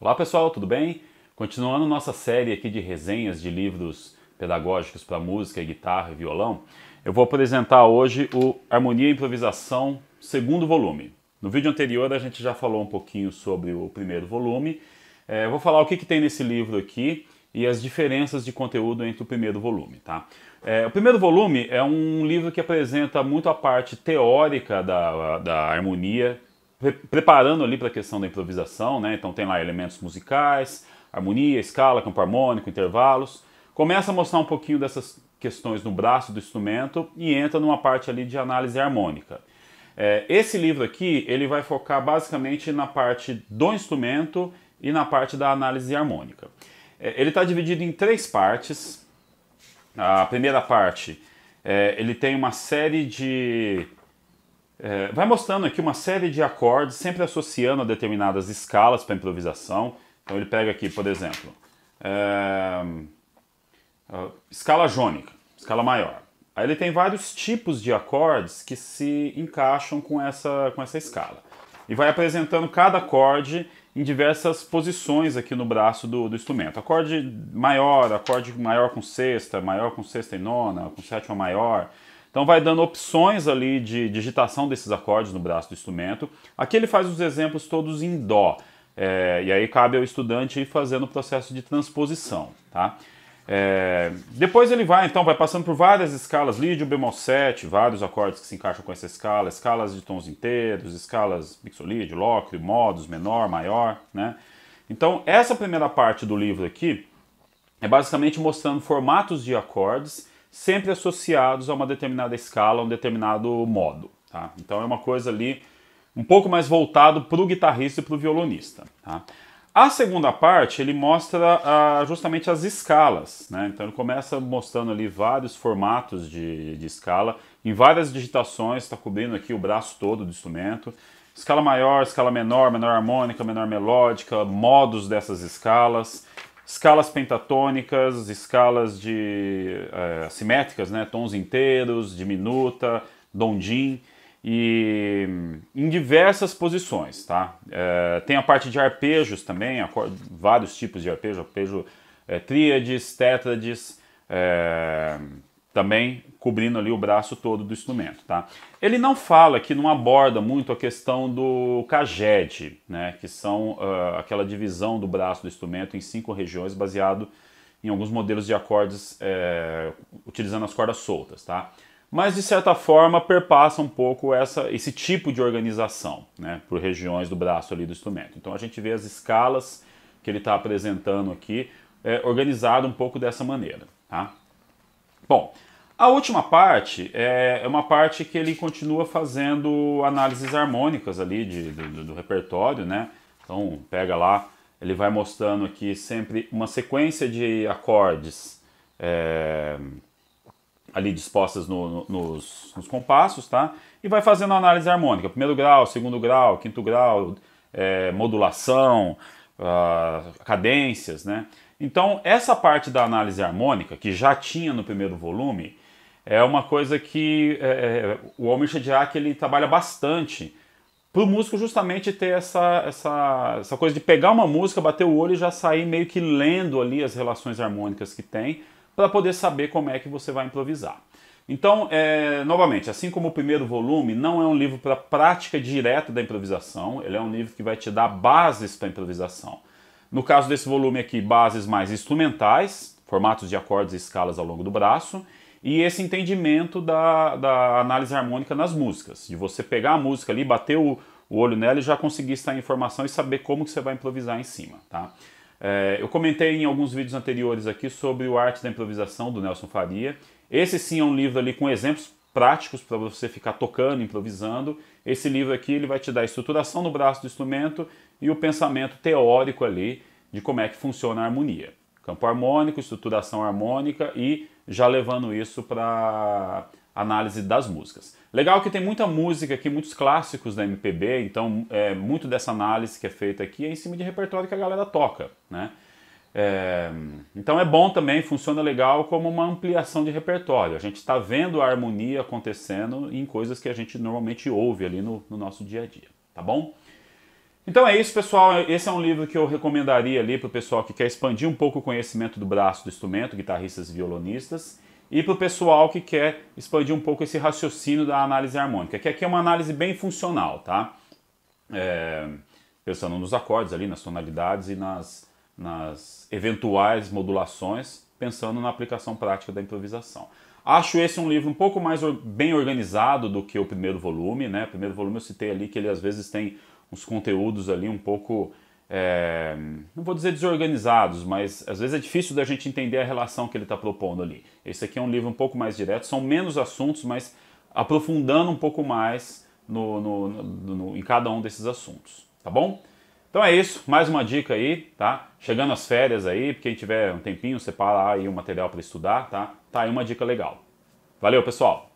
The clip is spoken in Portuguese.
Olá pessoal, tudo bem? Continuando nossa série aqui de resenhas de livros pedagógicos para música, guitarra e violão, eu vou apresentar hoje o Harmonia e Improvisação, segundo volume. No vídeo anterior a gente já falou um pouquinho sobre o primeiro volume. É, vou falar o que, que tem nesse livro aqui e as diferenças de conteúdo entre o primeiro volume, tá? É, o primeiro volume é um livro que apresenta muito a parte teórica da, da harmonia pre preparando ali para a questão da improvisação, né? Então tem lá elementos musicais, harmonia, escala, campo harmônico, intervalos. Começa a mostrar um pouquinho dessas questões no braço do instrumento e entra numa parte ali de análise harmônica. É, esse livro aqui ele vai focar basicamente na parte do instrumento e na parte da análise harmônica. É, ele está dividido em três partes. A primeira parte é, ele tem uma série de é, vai mostrando aqui uma série de acordes, sempre associando a determinadas escalas para improvisação. Então ele pega aqui, por exemplo, é, escala jônica, escala maior. Aí ele tem vários tipos de acordes que se encaixam com essa, com essa escala. E vai apresentando cada acorde em diversas posições aqui no braço do, do instrumento. Acorde maior, acorde maior com sexta, maior com sexta e nona, com sétima maior. Então vai dando opções ali de digitação desses acordes no braço do instrumento. Aqui ele faz os exemplos todos em dó. É, e aí cabe ao estudante ir fazendo o processo de transposição, tá? É, depois ele vai, então, vai passando por várias escalas, lídio, bemol 7, vários acordes que se encaixam com essa escala, escalas de tons inteiros, escalas mixolídio, locrio, modos, menor, maior, né? Então, essa primeira parte do livro aqui é basicamente mostrando formatos de acordes sempre associados a uma determinada escala, um determinado modo. Tá? Então é uma coisa ali um pouco mais voltado para o guitarrista e para o violonista. Tá? A segunda parte ele mostra ah, justamente as escalas, né? então ele começa mostrando ali vários formatos de, de escala, em várias digitações, está cobrindo aqui o braço todo do instrumento, escala maior, escala menor, menor harmônica, menor melódica, modos dessas escalas, escalas pentatônicas, escalas de é, simétricas, né, tons inteiros, diminuta, dondim e em diversas posições, tá? É, tem a parte de arpejos também, vários tipos de arpejo, arpejo é, tríades, tétrades, é, também cobrindo ali o braço todo do instrumento, tá? Ele não fala que não aborda muito a questão do caged, né? Que são uh, aquela divisão do braço do instrumento em cinco regiões baseado em alguns modelos de acordes é, utilizando as cordas soltas, tá? Mas de certa forma perpassa um pouco essa, esse tipo de organização, né? Por regiões do braço ali do instrumento. Então a gente vê as escalas que ele está apresentando aqui é, organizado um pouco dessa maneira, tá? Bom, a última parte é, é uma parte que ele continua fazendo análises harmônicas ali de, do, do repertório, né? Então pega lá, ele vai mostrando aqui sempre uma sequência de acordes é, ali dispostas no, no, nos, nos, compassos, tá? E vai fazendo análise harmônica, primeiro grau, segundo grau, quinto grau, é, modulação, uh, cadências, né? Então essa parte da análise harmônica que já tinha no primeiro volume, é uma coisa que é, é o homem Shediak ele trabalha bastante para o músico justamente ter essa, essa, essa coisa de pegar uma música, bater o olho e já sair meio que lendo ali as relações harmônicas que tem para poder saber como é que você vai improvisar. Então, é, novamente, assim como o primeiro volume, não é um livro para prática direta da improvisação, ele é um livro que vai te dar bases para improvisação. No caso desse volume aqui, bases mais instrumentais, formatos de acordes e escalas ao longo do braço, e esse entendimento da, da análise harmônica nas músicas, de você pegar a música ali, bater o, o olho nela e já conseguir estar em informação e saber como que você vai improvisar em cima, tá? É, eu comentei em alguns vídeos anteriores aqui sobre o Arte da Improvisação do Nelson Faria. Esse sim é um livro ali com exemplos práticos para você ficar tocando, improvisando. Esse livro aqui ele vai te dar a estruturação no braço do instrumento e o pensamento teórico ali de como é que funciona a harmonia. Campo harmônico, estruturação harmônica e já levando isso para análise das músicas. Legal que tem muita música aqui, muitos clássicos da MPB, então é, muito dessa análise que é feita aqui é em cima de repertório que a galera toca, né? É, então é bom também, funciona legal como uma ampliação de repertório. A gente está vendo a harmonia acontecendo em coisas que a gente normalmente ouve ali no, no nosso dia a dia, tá bom? Então é isso, pessoal. Esse é um livro que eu recomendaria ali para o pessoal que quer expandir um pouco o conhecimento do braço do instrumento, guitarristas e violonistas, e para o pessoal que quer expandir um pouco esse raciocínio da análise harmônica, que aqui é uma análise bem funcional, tá? É, pensando nos acordes ali, nas tonalidades e nas, nas eventuais modulações, pensando na aplicação prática da improvisação. Acho esse um livro um pouco mais bem organizado do que o primeiro volume, né? O primeiro volume eu citei ali que ele às vezes tem uns conteúdos ali um pouco, é, não vou dizer desorganizados, mas às vezes é difícil da gente entender a relação que ele está propondo ali. Esse aqui é um livro um pouco mais direto, são menos assuntos, mas aprofundando um pouco mais no, no, no, no em cada um desses assuntos, tá bom? Então é isso, mais uma dica aí, tá? Chegando às férias aí, quem tiver um tempinho, separa aí o material para estudar, tá? Tá aí uma dica legal. Valeu, pessoal!